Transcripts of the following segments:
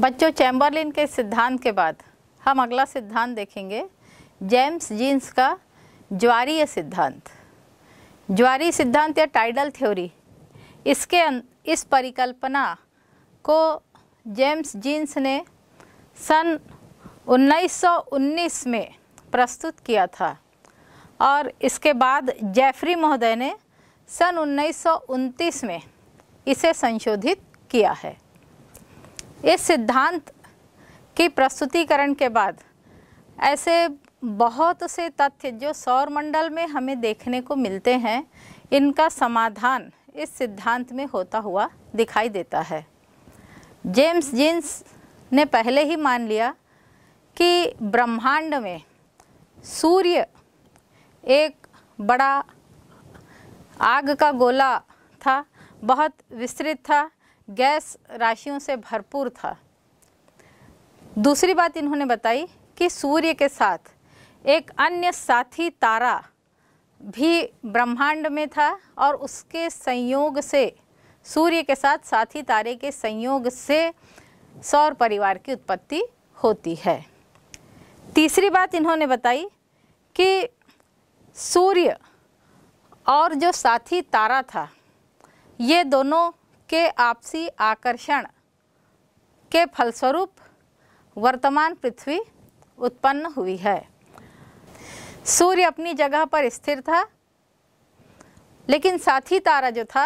बच्चों चैम्बरलिन के सिद्धांत के बाद हम अगला सिद्धांत देखेंगे जेम्स जीन्स का ज्वारीय सिद्धांत ज्वारी सिद्धांत या टाइडल थ्योरी इसके इस परिकल्पना को जेम्स जीन्स ने सन 1919 में प्रस्तुत किया था और इसके बाद जेफरी महोदय ने सन 1929 में इसे संशोधित किया है इस सिद्धांत की प्रस्तुतिकरण के बाद ऐसे बहुत से तथ्य जो सौरमंडल में हमें देखने को मिलते हैं इनका समाधान इस सिद्धांत में होता हुआ दिखाई देता है जेम्स जिन्स ने पहले ही मान लिया कि ब्रह्मांड में सूर्य एक बड़ा आग का गोला था बहुत विस्तृत था गैस राशियों से भरपूर था दूसरी बात इन्होंने बताई कि सूर्य के साथ एक अन्य साथी तारा भी ब्रह्मांड में था और उसके संयोग से सूर्य के साथ साथी तारे के संयोग से सौर परिवार की उत्पत्ति होती है तीसरी बात इन्होंने बताई कि सूर्य और जो साथी तारा था ये दोनों के आपसी आकर्षण के फलस्वरूप वर्तमान पृथ्वी उत्पन्न हुई है सूर्य अपनी जगह पर स्थिर था लेकिन साथी तारा जो था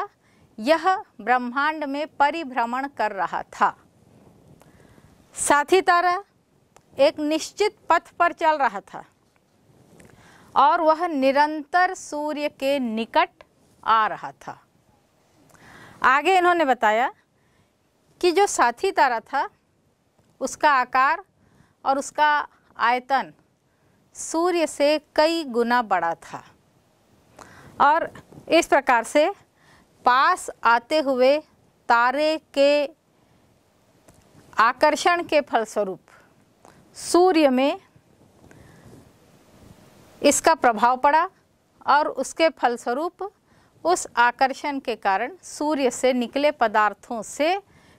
यह ब्रह्मांड में परिभ्रमण कर रहा था साथी तारा एक निश्चित पथ पर चल रहा था और वह निरंतर सूर्य के निकट आ रहा था आगे इन्होंने बताया कि जो साथी तारा था उसका आकार और उसका आयतन सूर्य से कई गुना बड़ा था और इस प्रकार से पास आते हुए तारे के आकर्षण के फलस्वरूप सूर्य में इसका प्रभाव पड़ा और उसके फलस्वरूप उस आकर्षण के कारण सूर्य से निकले पदार्थों से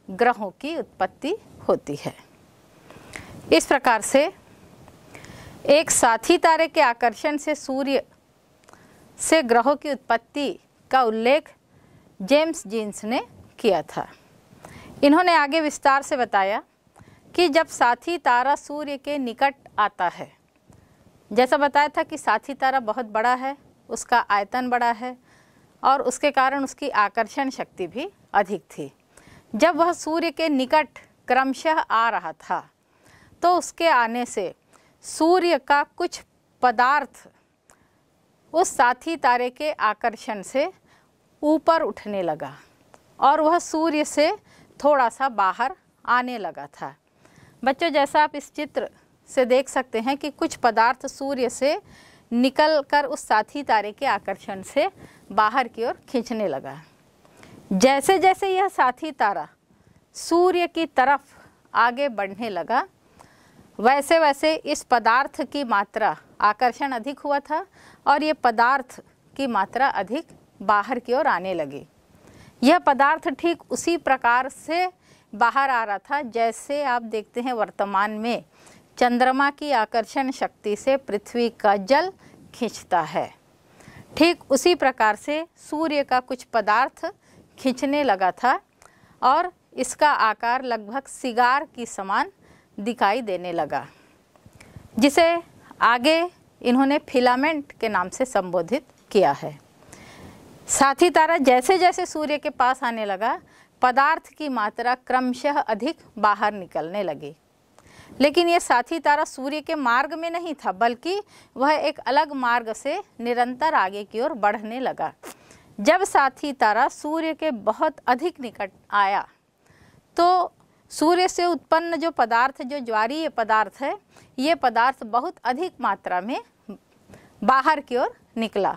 ग्रहों की उत्पत्ति होती है इस प्रकार से एक साथी तारे के आकर्षण से सूर्य से ग्रहों की उत्पत्ति का उल्लेख जेम्स जीन्स ने किया था इन्होंने आगे विस्तार से बताया कि जब साथी तारा सूर्य के निकट आता है जैसा बताया था कि साथी तारा बहुत बड़ा है उसका आयतन बड़ा है और उसके कारण उसकी आकर्षण शक्ति भी अधिक थी जब वह सूर्य के निकट क्रमशः आ रहा था तो उसके आने से सूर्य का कुछ पदार्थ उस साथी तारे के आकर्षण से ऊपर उठने लगा और वह सूर्य से थोड़ा सा बाहर आने लगा था बच्चों जैसा आप इस चित्र से देख सकते हैं कि कुछ पदार्थ सूर्य से निकल कर उस साथी तारे के आकर्षण से बाहर की ओर खींचने लगा जैसे जैसे यह साथी तारा सूर्य की तरफ आगे बढ़ने लगा वैसे वैसे इस पदार्थ की मात्रा आकर्षण अधिक हुआ था और यह पदार्थ की मात्रा अधिक बाहर की ओर आने लगी यह पदार्थ ठीक उसी प्रकार से बाहर आ रहा था जैसे आप देखते हैं वर्तमान में चंद्रमा की आकर्षण शक्ति से पृथ्वी का जल खींचता है ठीक उसी प्रकार से सूर्य का कुछ पदार्थ खींचने लगा था और इसका आकार लगभग सिगार की समान दिखाई देने लगा जिसे आगे इन्होंने फिलामेंट के नाम से संबोधित किया है साथी तारा जैसे जैसे सूर्य के पास आने लगा पदार्थ की मात्रा क्रमशः अधिक बाहर निकलने लगी लेकिन ये साथी तारा सूर्य के मार्ग में नहीं था बल्कि वह एक अलग मार्ग से निरंतर आगे की ओर बढ़ने लगा जब साथी तारा सूर्य के बहुत अधिक निकट आया तो सूर्य से उत्पन्न जो पदार्थ जो ज्वारीय पदार्थ है ये पदार्थ बहुत अधिक मात्रा में बाहर की ओर निकला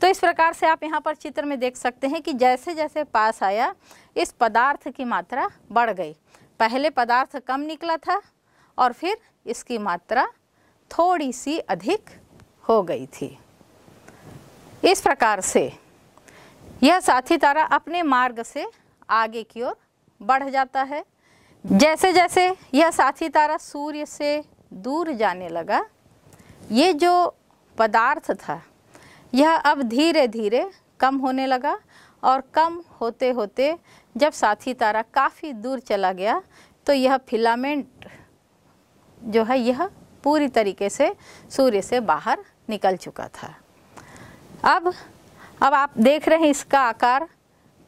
तो इस प्रकार से आप यहाँ पर चित्र में देख सकते हैं कि जैसे जैसे पास आया इस पदार्थ की मात्रा बढ़ गई पहले पदार्थ कम निकला था और फिर इसकी मात्रा थोड़ी सी अधिक हो गई थी इस प्रकार से यह साथी तारा अपने मार्ग से आगे की ओर बढ़ जाता है जैसे जैसे यह साथी तारा सूर्य से दूर जाने लगा ये जो पदार्थ था यह अब धीरे धीरे कम होने लगा और कम होते होते जब साथी तारा काफ़ी दूर चला गया तो यह फिलामेंट जो है यह पूरी तरीके से सूर्य से बाहर निकल चुका था अब अब आप देख रहे हैं इसका आकार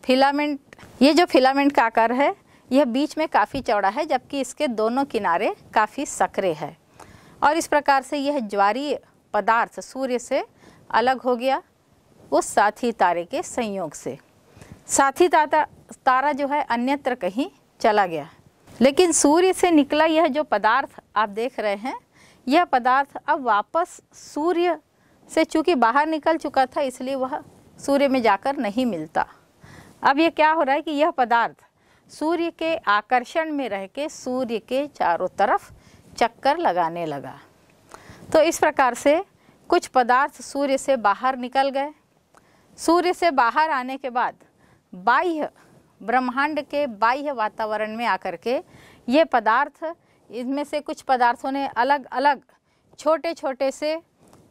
फिलामेंट ये जो फिलामेंट का आकार है यह बीच में काफ़ी चौड़ा है जबकि इसके दोनों किनारे काफ़ी सकरे है और इस प्रकार से यह ज्वारीय पदार्थ सूर्य से अलग हो गया उस साथी तारे के संयोग से साथी तारा तारा जो है अन्यत्र कहीं चला गया लेकिन सूर्य से निकला यह जो पदार्थ आप देख रहे हैं यह पदार्थ अब वापस सूर्य से चूँकि बाहर निकल चुका था इसलिए वह सूर्य में जाकर नहीं मिलता अब यह क्या हो रहा है कि यह पदार्थ सूर्य के आकर्षण में रह के सूर्य के चारों तरफ चक्कर लगाने लगा तो इस प्रकार से कुछ पदार्थ सूर्य से बाहर निकल गए सूर्य से बाहर आने के बाद बाह्य ब्रह्मांड के बाह्य वातावरण में आकर के ये पदार्थ इनमें से कुछ पदार्थों ने अलग अलग छोटे छोटे से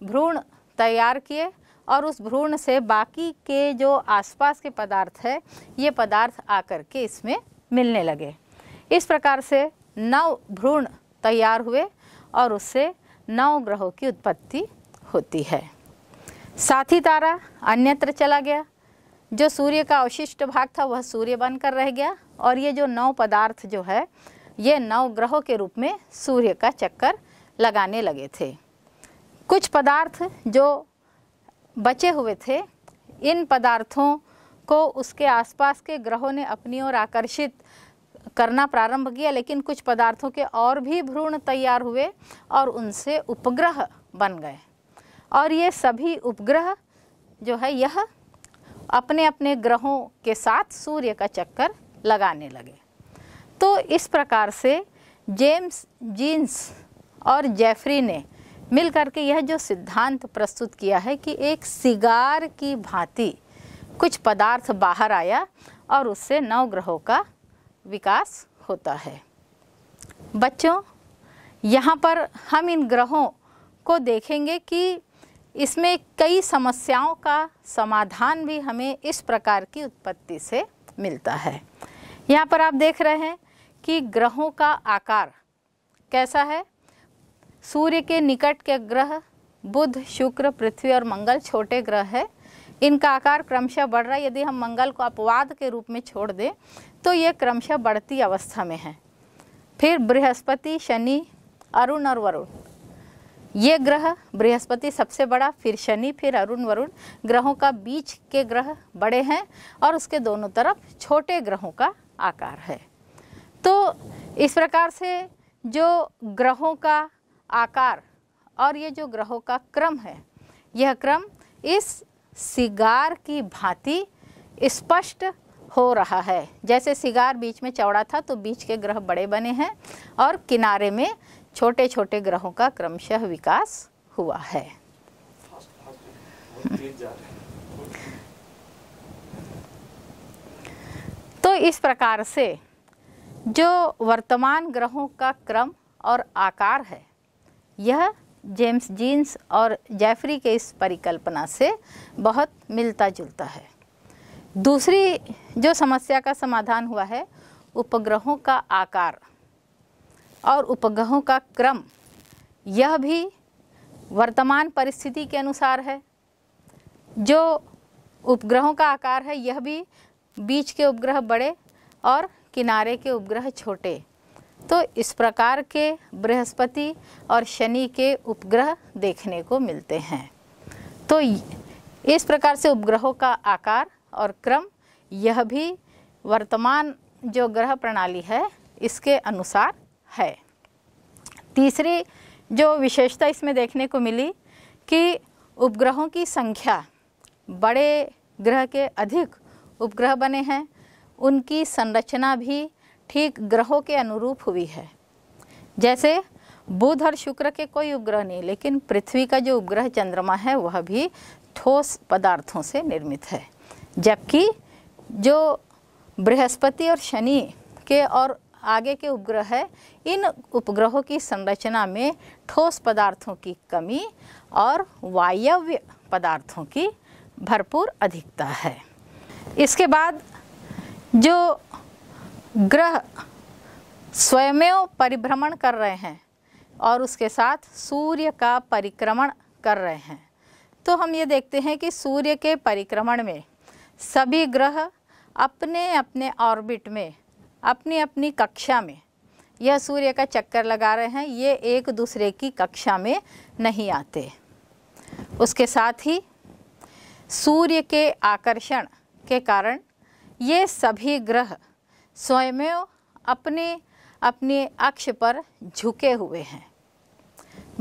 भ्रूण तैयार किए और उस भ्रूण से बाकी के जो आसपास के पदार्थ है ये पदार्थ आकर के इसमें मिलने लगे इस प्रकार से नव भ्रूण तैयार हुए और उससे नौ ग्रहों की उत्पत्ति होती है साथी तारा अन्यत्र चला गया जो सूर्य का अवशिष्ट भाग था वह सूर्य बनकर रह गया और ये जो नौ पदार्थ जो है ये नौ ग्रहों के रूप में सूर्य का चक्कर लगाने लगे थे कुछ पदार्थ जो बचे हुए थे इन पदार्थों को उसके आसपास के ग्रहों ने अपनी ओर आकर्षित करना प्रारंभ किया लेकिन कुछ पदार्थों के और भी भ्रूण तैयार हुए और उनसे उपग्रह बन गए और ये सभी उपग्रह जो है यह अपने अपने ग्रहों के साथ सूर्य का चक्कर लगाने लगे तो इस प्रकार से जेम्स जीन्स और जेफरी ने मिल के यह जो सिद्धांत प्रस्तुत किया है कि एक सिगार की भांति कुछ पदार्थ बाहर आया और उससे नौ ग्रहों का विकास होता है बच्चों यहाँ पर हम इन ग्रहों को देखेंगे कि इसमें कई समस्याओं का समाधान भी हमें इस प्रकार की उत्पत्ति से मिलता है यहाँ पर आप देख रहे हैं कि ग्रहों का आकार कैसा है सूर्य के निकट के ग्रह बुध शुक्र पृथ्वी और मंगल छोटे ग्रह है इनका आकार क्रमशः बढ़ रहा है यदि हम मंगल को अपवाद के रूप में छोड़ दें तो ये क्रमशः बढ़ती अवस्था में है फिर बृहस्पति शनि अरुण और वरुण ये ग्रह बृहस्पति सबसे बड़ा फिर शनि फिर अरुण वरुण ग्रहों का बीच के ग्रह बड़े हैं और उसके दोनों तरफ छोटे ग्रहों का आकार है तो इस प्रकार से जो ग्रहों का आकार और ये जो ग्रहों का क्रम है यह क्रम इस सिगार की भांति स्पष्ट हो रहा है जैसे सिगार बीच में चौड़ा था तो बीच के ग्रह बड़े बने हैं और किनारे में छोटे छोटे ग्रहों का क्रमशः विकास हुआ है तो इस प्रकार से जो वर्तमान ग्रहों का क्रम और आकार है यह जेम्स जीन्स और जैफरी के इस परिकल्पना से बहुत मिलता जुलता है दूसरी जो समस्या का समाधान हुआ है उपग्रहों का आकार और उपग्रहों का क्रम यह भी वर्तमान परिस्थिति के अनुसार है जो उपग्रहों का आकार है यह भी बीच के उपग्रह बड़े और किनारे के उपग्रह छोटे तो इस प्रकार के बृहस्पति और शनि के उपग्रह देखने को मिलते हैं तो इस प्रकार से उपग्रहों का आकार और क्रम यह भी वर्तमान जो ग्रह प्रणाली है इसके अनुसार है तीसरी जो विशेषता इसमें देखने को मिली कि उपग्रहों की संख्या बड़े ग्रह के अधिक उपग्रह बने हैं उनकी संरचना भी ठीक ग्रहों के अनुरूप हुई है जैसे बुध और शुक्र के कोई उपग्रह नहीं लेकिन पृथ्वी का जो उपग्रह चंद्रमा है वह भी ठोस पदार्थों से निर्मित है जबकि जो बृहस्पति और शनि के और आगे के उपग्रह है इन उपग्रहों की संरचना में ठोस पदार्थों की कमी और वायव्य पदार्थों की भरपूर अधिकता है इसके बाद जो ग्रह स्वयं परिभ्रमण कर रहे हैं और उसके साथ सूर्य का परिक्रमण कर रहे हैं तो हम ये देखते हैं कि सूर्य के परिक्रमण में सभी ग्रह अपने अपने ऑर्बिट में अपनी अपनी कक्षा में यह सूर्य का चक्कर लगा रहे हैं ये एक दूसरे की कक्षा में नहीं आते उसके साथ ही सूर्य के आकर्षण के कारण ये सभी ग्रह स्वयं अपने अपने अक्ष पर झुके हुए हैं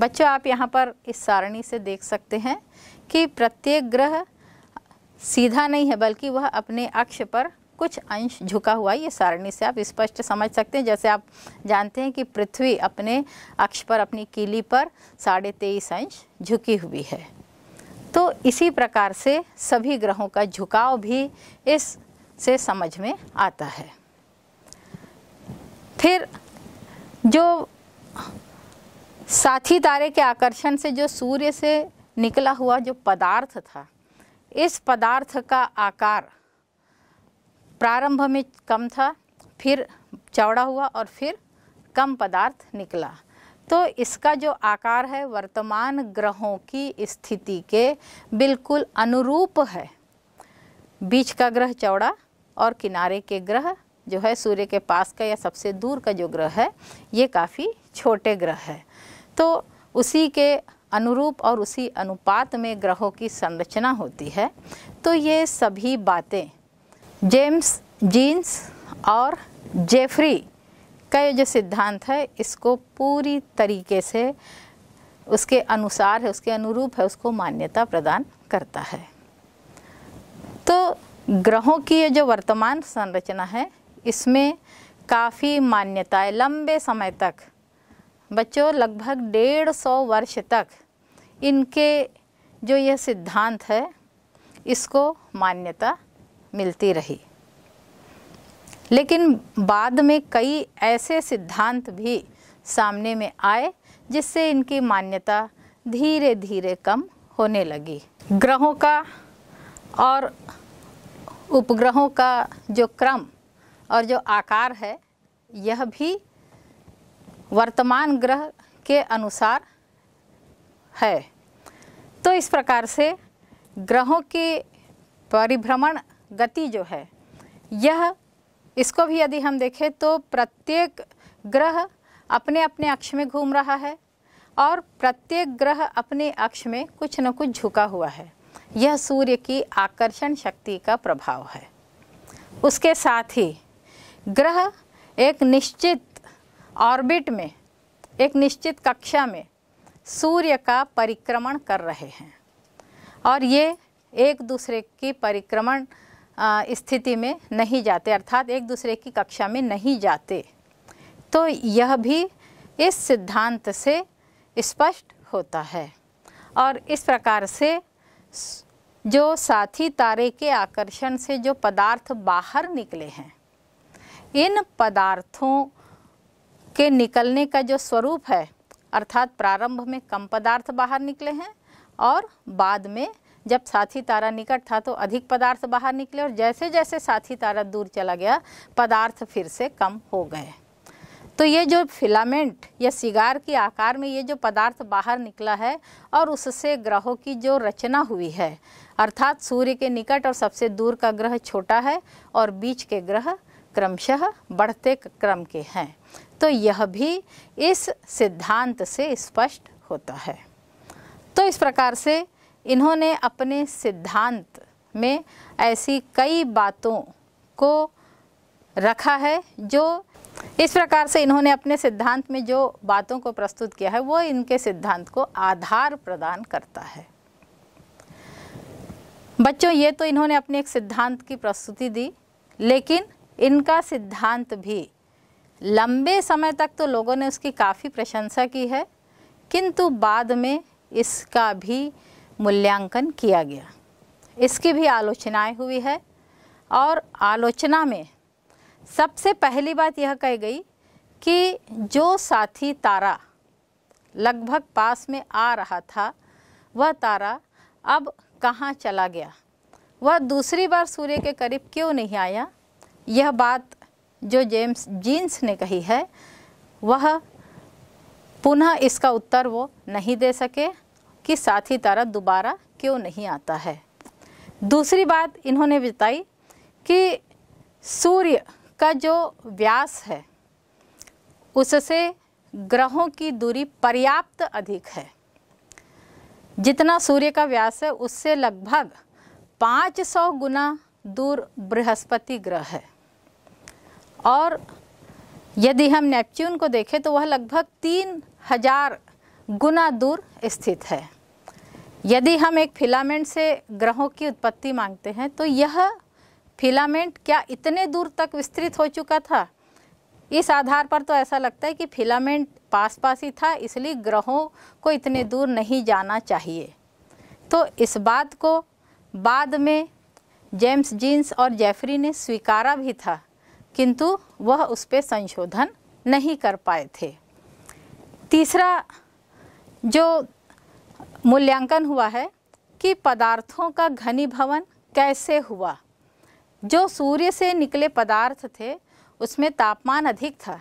बच्चों आप यहाँ पर इस सारणी से देख सकते हैं कि प्रत्येक ग्रह सीधा नहीं है बल्कि वह अपने अक्ष पर कुछ अंश झुका हुआ ये सारणी से आप स्पष्ट समझ सकते हैं जैसे आप जानते हैं कि पृथ्वी अपने अक्ष पर अपनी कीली पर साढ़े तेईस अंश झुकी हुई है तो इसी प्रकार से सभी ग्रहों का झुकाव भी इस से समझ में आता है फिर जो साथी तारे के आकर्षण से जो सूर्य से निकला हुआ जो पदार्थ था इस पदार्थ का आकार प्रारंभ में कम था फिर चौड़ा हुआ और फिर कम पदार्थ निकला तो इसका जो आकार है वर्तमान ग्रहों की स्थिति के बिल्कुल अनुरूप है बीच का ग्रह चौड़ा और किनारे के ग्रह जो है सूर्य के पास का या सबसे दूर का जो ग्रह है ये काफ़ी छोटे ग्रह है तो उसी के अनुरूप और उसी अनुपात में ग्रहों की संरचना होती है तो ये सभी बातें जेम्स जीन्स और जेफरी का ये जो सिद्धांत है इसको पूरी तरीके से उसके अनुसार है उसके अनुरूप है उसको मान्यता प्रदान करता है तो ग्रहों की ये जो वर्तमान संरचना है इसमें काफ़ी मान्यताएं लंबे समय तक बच्चों लगभग डेढ़ सौ वर्ष तक इनके जो यह सिद्धांत है इसको मान्यता मिलती रही लेकिन बाद में कई ऐसे सिद्धांत भी सामने में आए जिससे इनकी मान्यता धीरे धीरे कम होने लगी ग्रहों का और उपग्रहों का जो क्रम और जो आकार है यह भी वर्तमान ग्रह के अनुसार है तो इस प्रकार से ग्रहों के परिभ्रमण गति जो है यह इसको भी यदि हम देखें तो प्रत्येक ग्रह अपने अपने अक्ष में घूम रहा है और प्रत्येक ग्रह अपने अक्ष में कुछ न कुछ झुका हुआ है यह सूर्य की आकर्षण शक्ति का प्रभाव है उसके साथ ही ग्रह एक निश्चित ऑर्बिट में एक निश्चित कक्षा में सूर्य का परिक्रमण कर रहे हैं और ये एक दूसरे की परिक्रमण स्थिति में नहीं जाते अर्थात एक दूसरे की कक्षा में नहीं जाते तो यह भी इस सिद्धांत से स्पष्ट होता है और इस प्रकार से जो साथी तारे के आकर्षण से जो पदार्थ बाहर निकले हैं इन पदार्थों के निकलने का जो स्वरूप है अर्थात प्रारंभ में कम पदार्थ बाहर निकले हैं और बाद में जब साथी तारा निकट था तो अधिक पदार्थ बाहर निकले और जैसे जैसे साथी तारा दूर चला गया पदार्थ फिर से कम हो गए तो ये जो फिलामेंट या सिगार के आकार में ये जो पदार्थ बाहर निकला है और उससे ग्रहों की जो रचना हुई है अर्थात सूर्य के निकट और सबसे दूर का ग्रह छोटा है और बीच के ग्रह क्रमशः बढ़ते क्रम के हैं तो यह भी इस सिद्धांत से स्पष्ट होता है तो इस प्रकार से इन्होंने अपने सिद्धांत में ऐसी कई बातों को रखा है जो इस प्रकार से इन्होंने अपने सिद्धांत में जो बातों को प्रस्तुत किया है वो इनके सिद्धांत को आधार प्रदान करता है बच्चों ये तो इन्होंने अपने एक सिद्धांत की प्रस्तुति दी लेकिन इनका सिद्धांत भी लंबे समय तक तो लोगों ने उसकी काफ़ी प्रशंसा की है किंतु बाद में इसका भी मूल्यांकन किया गया इसकी भी आलोचनाएं हुई है और आलोचना में सबसे पहली बात यह कही गई कि जो साथी तारा लगभग पास में आ रहा था वह तारा अब कहाँ चला गया वह दूसरी बार सूर्य के करीब क्यों नहीं आया यह बात जो जेम्स जीन्स ने कही है वह पुनः इसका उत्तर वो नहीं दे सके कि साथी तारा दोबारा क्यों नहीं आता है दूसरी बात इन्होंने बताई कि सूर्य का जो व्यास है उससे ग्रहों की दूरी पर्याप्त अधिक है जितना सूर्य का व्यास है उससे लगभग 500 गुना दूर बृहस्पति ग्रह है और यदि हम नेपच्यून को देखें तो वह लगभग तीन हजार गुना दूर स्थित है यदि हम एक फिलामेंट से ग्रहों की उत्पत्ति मांगते हैं तो यह फिलामेंट क्या इतने दूर तक विस्तृत हो चुका था इस आधार पर तो ऐसा लगता है कि फिलामेंट पास पास ही था इसलिए ग्रहों को इतने दूर नहीं जाना चाहिए तो इस बात को बाद में जेम्स जीन्स और जेफरी ने स्वीकारा भी था किंतु वह उस पर संशोधन नहीं कर पाए थे तीसरा जो मूल्यांकन हुआ है कि पदार्थों का घनी भवन कैसे हुआ जो सूर्य से निकले पदार्थ थे उसमें तापमान अधिक था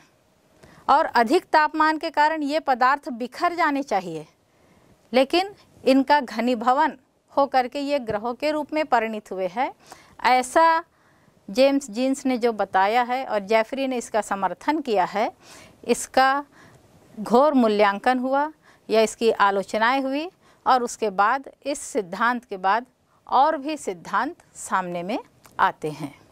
और अधिक तापमान के कारण ये पदार्थ बिखर जाने चाहिए लेकिन इनका घनी भवन होकर के ये ग्रहों के रूप में परिणित हुए हैं ऐसा जेम्स जीन्स ने जो बताया है और जेफरी ने इसका समर्थन किया है इसका घोर मूल्यांकन हुआ या इसकी आलोचनाएं हुई और उसके बाद इस सिद्धांत के बाद और भी सिद्धांत सामने में आते हैं